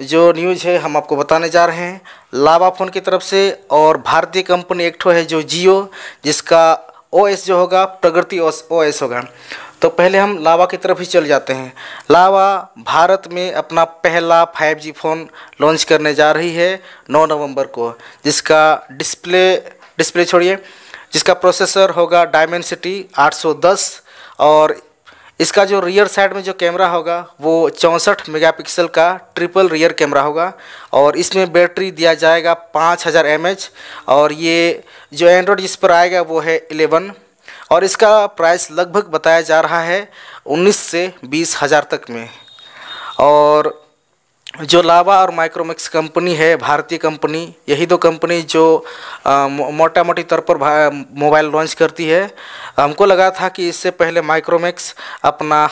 जो न्यूज़ है हम आपको बताने जा रहे हैं लावा फ़ोन की तरफ से और भारतीय कंपनी एक ठो है जो जियो जिसका ओ एस जो होगा प्रगति ओ एस होगा तो पहले हम लावा की तरफ ही चल जाते हैं लावा भारत में अपना पहला 5G फ़ोन लॉन्च करने जा रही है 9 नवंबर को जिसका डिस्प्ले डिस्प्ले छोड़िए जिसका प्रोसेसर होगा डायमेंसिटी 810 और इसका जो रियर साइड में जो कैमरा होगा वो चौंसठ मेगापिक्सल का ट्रिपल रियर कैमरा होगा और इसमें बैटरी दिया जाएगा पाँच हज़ार एम और ये जो एंड्रॉयड जिस पर आएगा वो है एलेवन और इसका प्राइस लगभग बताया जा रहा है उन्नीस से बीस हज़ार तक में और जो लावा और माइक्रोमैक्स कंपनी है भारतीय कंपनी यही दो कंपनी जो मोटा मोटी तौर पर मोबाइल लॉन्च करती है हमको लगा था कि इससे पहले माइक्रोमैक्स अपना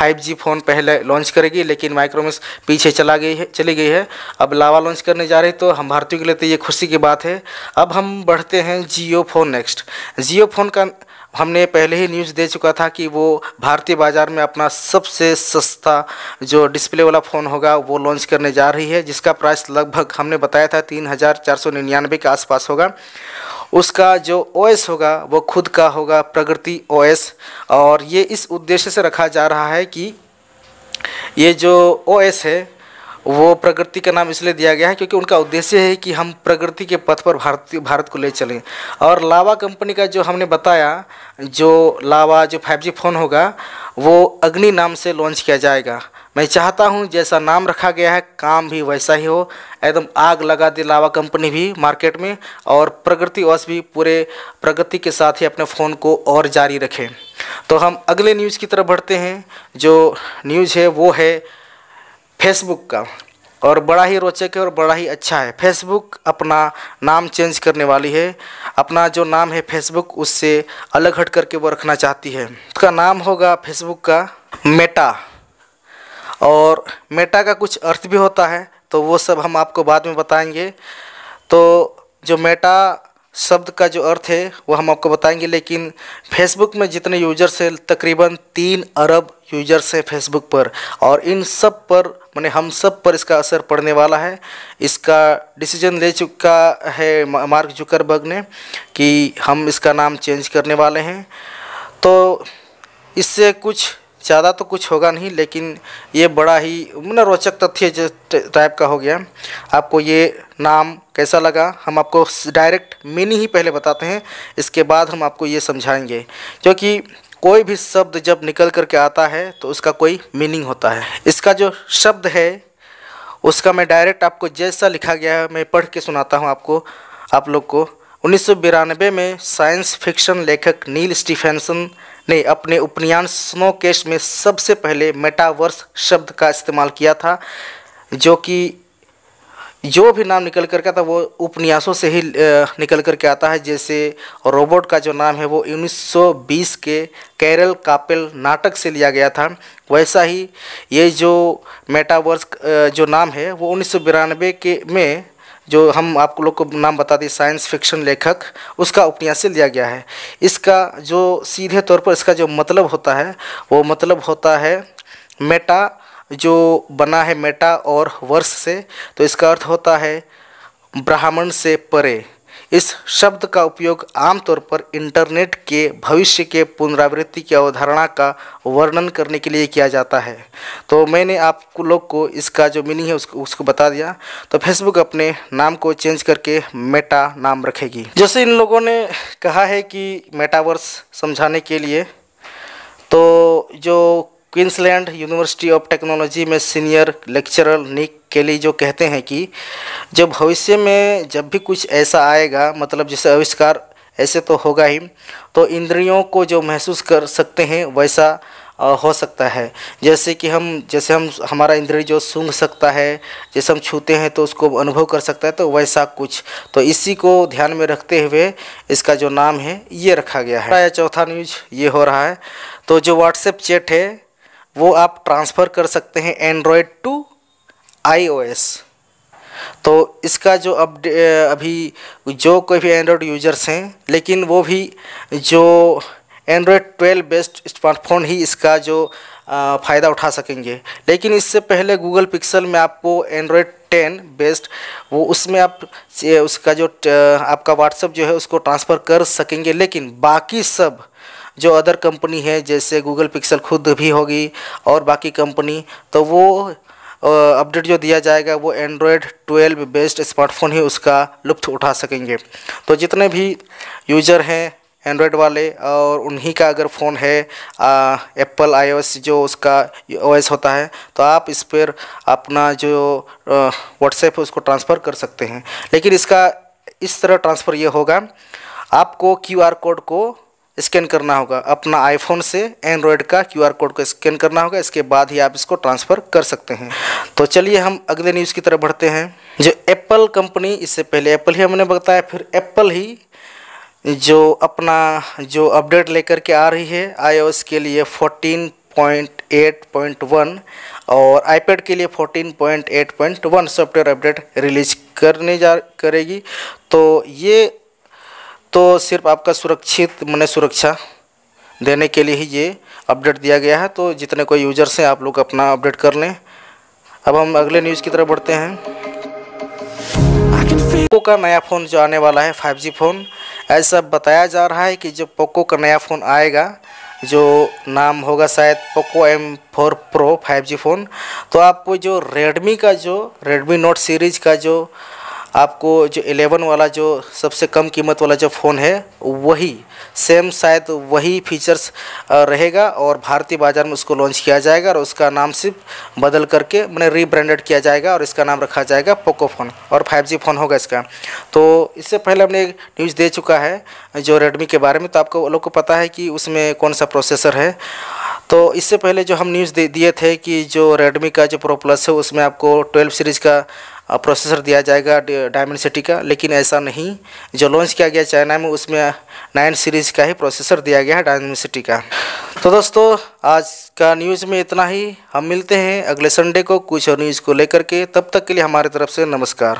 5G फ़ोन पहले लॉन्च करेगी लेकिन माइक्रोमैक्स पीछे चला गई है चली गई है अब लावा लॉन्च करने जा रही तो हम भारतीयों के लिए तो ये खुशी की बात है अब हम बढ़ते हैं Jio phone next Jio phone का हमने पहले ही न्यूज़ दे चुका था कि वो भारतीय बाज़ार में अपना सबसे सस्ता जो डिस्प्ले वाला फ़ोन होगा वो लॉन्च करने जा रही है जिसका प्राइस लगभग हमने बताया था तीन हज़ार चार सौ निन्यानवे के आसपास होगा उसका जो ओएस होगा वो खुद का होगा प्रगति ओएस और ये इस उद्देश्य से रखा जा रहा है कि ये जो ओ है वो प्रगति का नाम इसलिए दिया गया है क्योंकि उनका उद्देश्य है कि हम प्रगति के पथ पर भारत भारत को ले चलें और लावा कंपनी का जो हमने बताया जो लावा जो 5G फ़ोन होगा वो अग्नि नाम से लॉन्च किया जाएगा मैं चाहता हूं जैसा नाम रखा गया है काम भी वैसा ही हो एकदम आग लगा दे लावा कंपनी भी मार्केट में और प्रगतिवश भी पूरे प्रगति के साथ ही अपने फ़ोन को और जारी रखें तो हम अगले न्यूज़ की तरफ बढ़ते हैं जो न्यूज़ है वो है फेसबुक का और बड़ा ही रोचक है और बड़ा ही अच्छा है फेसबुक अपना नाम चेंज करने वाली है अपना जो नाम है फेसबुक उससे अलग हट करके वो रखना चाहती है उसका नाम होगा फेसबुक का मेटा और मेटा का कुछ अर्थ भी होता है तो वो सब हम आपको बाद में बताएंगे तो जो मेटा शब्द का जो अर्थ है वो हम आपको बताएंगे लेकिन फेसबुक में जितने यूजर्स हैं तकरीबन तीन अरब यूजर्स हैं फेसबुक पर और इन सब पर मैंने हम सब पर इसका असर पड़ने वाला है इसका डिसीजन ले चुका है मार्क जुकरबर्ग ने कि हम इसका नाम चेंज करने वाले हैं तो इससे कुछ ज़्यादा तो कुछ होगा नहीं लेकिन ये बड़ा ही मैंने रोचक तथ्य टाइप का हो गया आपको ये नाम कैसा लगा हम आपको डायरेक्ट मीनिंग ही पहले बताते हैं इसके बाद हम आपको ये समझाएंगे क्योंकि कोई भी शब्द जब निकल करके आता है तो उसका कोई मीनिंग होता है इसका जो शब्द है उसका मैं डायरेक्ट आपको जैसा लिखा गया है मैं पढ़ के सुनाता हूँ आपको आप लोग को उन्नीस में साइंस फिक्शन लेखक नील स्टीफेंसन ने अपने उपन्यान स्नो केश में सबसे पहले मेटावर्स शब्द का इस्तेमाल किया था जो कि जो भी नाम निकल के आता वो उपन्यासों से ही निकल करके आता है जैसे रोबोट का जो नाम है वो 1920 के केरल कापेल नाटक से लिया गया था वैसा ही ये जो मेटावर्स जो नाम है वो उन्नीस के में जो हम आप लोग को नाम बता दें साइंस फिक्शन लेखक उसका उपन्यास से लिया गया है इसका जो सीधे तौर पर इसका जो मतलब होता है वो मतलब होता है मेटा जो बना है मेटा और वर्ष से तो इसका अर्थ होता है ब्राह्मण से परे इस शब्द का उपयोग आमतौर पर इंटरनेट के भविष्य के पुनरावृत्ति की अवधारणा का वर्णन करने के लिए किया जाता है तो मैंने आप लोग को इसका जो मीनिंग है उसको उसको बता दिया तो फेसबुक अपने नाम को चेंज करके मेटा नाम रखेगी जैसे इन लोगों ने कहा है कि मेटावर्स समझाने के लिए तो जो क्वींसलैंड यूनिवर्सिटी ऑफ टेक्नोलॉजी में सीनियर लेक्चरर निक केली जो कहते हैं कि जब भविष्य में जब भी कुछ ऐसा आएगा मतलब जैसे आविष्कार ऐसे तो होगा ही तो इंद्रियों को जो महसूस कर सकते हैं वैसा हो सकता है जैसे कि हम जैसे हम हमारा इंद्रिय जो सूंघ सकता है जैसे हम छूते हैं तो उसको अनुभव कर सकता है तो वैसा कुछ तो इसी को ध्यान में रखते हुए इसका जो नाम है ये रखा गया है चौथा न्यूज ये हो रहा है तो जो व्हाट्सएप चैट है वो आप ट्रांसफ़र कर सकते हैं एंड्रॉयड टू आईओएस तो इसका जो अपडे अभी जो कोई भी एंड्रॉयड यूजर्स हैं लेकिन वो भी जो एंड्रॉयड 12 बेस्ट स्मार्टफोन ही इसका जो फ़ायदा उठा सकेंगे लेकिन इससे पहले गूगल पिक्सल में आपको एंड्रॉयड 10 बेस्ट वो उसमें आप उसका जो आपका व्हाट्सअप जो है उसको ट्रांसफ़र कर सकेंगे लेकिन बाकी सब जो अदर कंपनी है जैसे गूगल पिक्सल खुद भी होगी और बाकी कंपनी तो वो अपडेट जो दिया जाएगा वो एंड्रॉयड 12 बेस्ड स्मार्टफोन ही उसका लुप्त उठा सकेंगे तो जितने भी यूज़र हैं एंड्रॉयड वाले और उन्हीं का अगर फ़ोन है एप्पल आईओएस जो उसका ओएस होता है तो आप इस पर अपना जो व्हाट्सएप है उसको ट्रांसफ़र कर सकते हैं लेकिन इसका इस तरह ट्रांसफ़र ये होगा आपको क्यूआर कोड को स्कैन करना होगा अपना आईफोन से एंड्रॉयड का क्यूआर कोड को स्कैन करना होगा इसके बाद ही आप इसको ट्रांसफ़र कर सकते हैं तो चलिए हम अगले न्यूज़ की तरफ बढ़ते हैं जो एप्पल कंपनी इससे पहले एप्पल ही हमने बताया फिर एप्पल ही जो अपना जो अपडेट लेकर के आ रही है आई के लिए 14.8.1 और आई के लिए 14.8.1 सॉफ्टवेयर अपडेट रिलीज करने जा करेगी तो ये तो सिर्फ आपका सुरक्षित मैंने सुरक्षा देने के लिए ही ये अपडेट दिया गया है तो जितने कोई यूजर्स हैं आप लोग अपना अपडेट कर लें अब हम अगले न्यूज़ की तरफ बढ़ते हैं पोको का नया फ़ोन जो आने वाला है 5G फ़ोन ऐसा बताया जा रहा है कि जो पोको का नया फ़ोन आएगा जो नाम होगा शायद Poco M four pro five G phone तो आपको जो रेडमी का जो रेडमी नोट सीरीज़ का जो आपको जो एलेवन वाला जो सबसे कम कीमत वाला जो फ़ोन है वही सेम शायद वही फीचर्स रहेगा और भारतीय बाज़ार में उसको लॉन्च किया जाएगा और उसका नाम सिर्फ बदल करके मैंने रीब्रांडेड किया जाएगा और इसका नाम रखा जाएगा पोको फ़ोन और 5G फ़ोन होगा इसका तो इससे पहले हमने एक न्यूज़ दे चुका है जो रेडमी के बारे में तो आपको लोग को पता है कि उसमें कौन सा प्रोसेसर है तो इससे पहले जो हम न्यूज़ दे दिए थे कि जो रेडमी का जो प्रो प्लस है उसमें आपको ट्वेल्व सीरीज़ का प्रोसेसर दिया जाएगा सिटी का लेकिन ऐसा नहीं जो लॉन्च किया गया चाइना में उसमें नाइन सीरीज़ का ही प्रोसेसर दिया गया है डायमंड सिटी का तो दोस्तों आज का न्यूज़ में इतना ही हम मिलते हैं अगले संडे को कुछ और न्यूज़ को लेकर के तब तक के लिए हमारे तरफ से नमस्कार